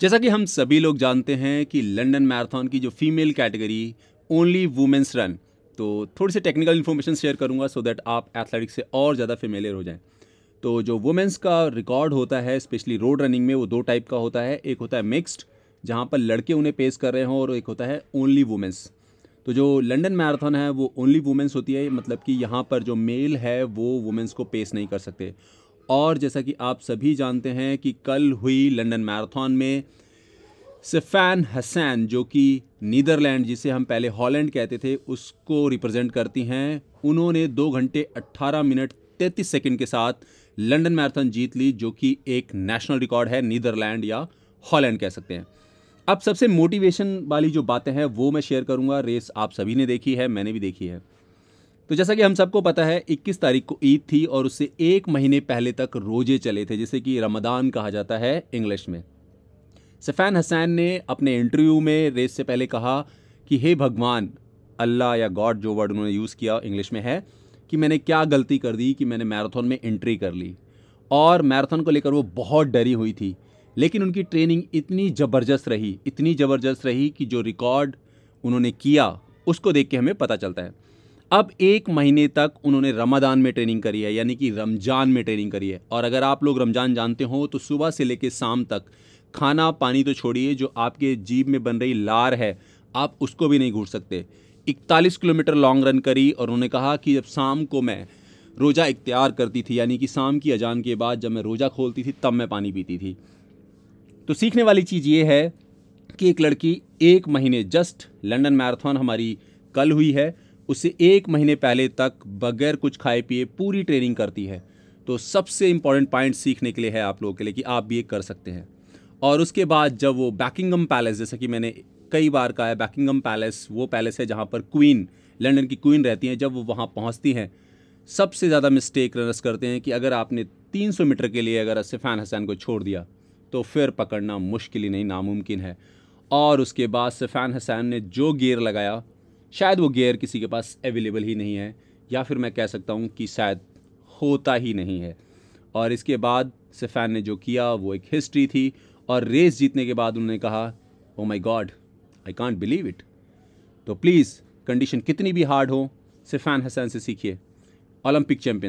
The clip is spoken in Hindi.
जैसा कि हम सभी लोग जानते हैं कि लंदन मैराथन की जो female category only women's run तो थोड़ी सी टेक्निकल इन्फॉर्मेशन शेयर करूँगा सो दैट आप एथलेटिक्स से और ज़्यादा फेमेलियर हो जाएँ तो जो वुमेंस का रिकॉर्ड होता है स्पेशली रोड रनिंग में वो दो टाइप का होता है एक होता है मिक्स्ड जहाँ पर लड़के उन्हें पेश कर रहे हों और एक होता है ओनली वुमेंस तो जो लंदन मैराथन है वो ओनली वुमेंस होती है मतलब कि यहाँ पर जो मेल है वो वुमेंस को पेश नहीं कर सकते और जैसा कि आप सभी जानते हैं कि कल हुई लंदन मैराथन में सिफान हसैन जो कि नीदरलैंड जिसे हम पहले हॉलैंड कहते थे उसको रिप्रेजेंट करती हैं उन्होंने दो घंटे अट्ठारह मिनट तैंतीस सेकेंड के साथ लंदन मैराथन जीत ली जो कि एक नेशनल रिकॉर्ड है नीदरलैंड या हॉलैंड कह सकते हैं अब सबसे मोटिवेशन वाली जो बातें हैं वो मैं शेयर करूंगा रेस आप सभी ने देखी है मैंने भी देखी है तो जैसा कि हम सबको पता है 21 तारीख को ईद थी और उससे एक महीने पहले तक रोजे चले थे जिसे कि रमदान कहा जाता है इंग्लिश में सफ़ैन हसैन ने अपने इंटरव्यू में रेस से पहले कहा कि हे भगवान अल्लाह या गॉड जो वर्ड उन्होंने यूज़ किया इंग्लिश में है कि मैंने क्या गलती कर दी कि मैंने मैराथन में एंट्री कर ली और मैराथन को लेकर वो बहुत डरी हुई थी लेकिन उनकी ट्रेनिंग इतनी ज़बरदस्त रही इतनी ज़बरदस्त रही कि जो रिकॉर्ड उन्होंने किया उसको देख के हमें पता चलता है अब एक महीने तक उन्होंने रमादान में ट्रेनिंग करी है यानी कि रमज़ान में ट्रेनिंग करी है और अगर आप लोग रमज़ान जानते हो तो सुबह से लेकर शाम तक खाना पानी तो छोड़िए जो आपके जीप में बन रही लार है आप उसको भी नहीं घूर सकते इकतालीस किलोमीटर लॉन्ग रन करी और उन्होंने कहा कि जब शाम को मैं रोज़ा इख्तियार करती थी यानी कि शाम की अजान के बाद जब मैं रोज़ा खोलती थी तब मैं पानी पीती थी तो सीखने वाली चीज़ ये है कि एक लड़की एक महीने जस्ट लंदन मैराथन हमारी कल हुई है उससे एक महीने पहले तक बगैर कुछ खाए पिए पूरी ट्रेनिंग करती है तो सबसे इम्पॉर्टेंट पॉइंट सीखने के लिए है आप लोगों के लिए कि आप भी ये कर सकते हैं और उसके बाद जब वो बैकिंगम पैलेस जैसे कि मैंने कई बार कहा है बैकिंगम पैलेस वो पैलेस है जहाँ पर क्वीन लंदन की क्वीन रहती हैं जब वो वहाँ पहुँचती हैं सबसे ज़्यादा मिस्टेक रनर्स करते हैं कि अगर आपने 300 मीटर के लिए अगर सिफान हसैन को छोड़ दिया तो फिर पकड़ना मुश्किल ही नहीं नामुमकिन है और उसके बाद सिफान हसैन ने जो गेयर लगाया शायद वो गेयर किसी के पास अवेलेबल ही नहीं है या फिर मैं कह सकता हूँ कि शायद होता ही नहीं है और इसके बाद सिफैन ने जो किया वो एक हिस्ट्री थी और रेस जीतने के बाद उन्होंने कहा oh my god I can't believe it तो प्लीज़ कंडीशन कितनी भी हार्ड हो सिफैन हसैन से सीखिए ओलंपिक चैम्पियन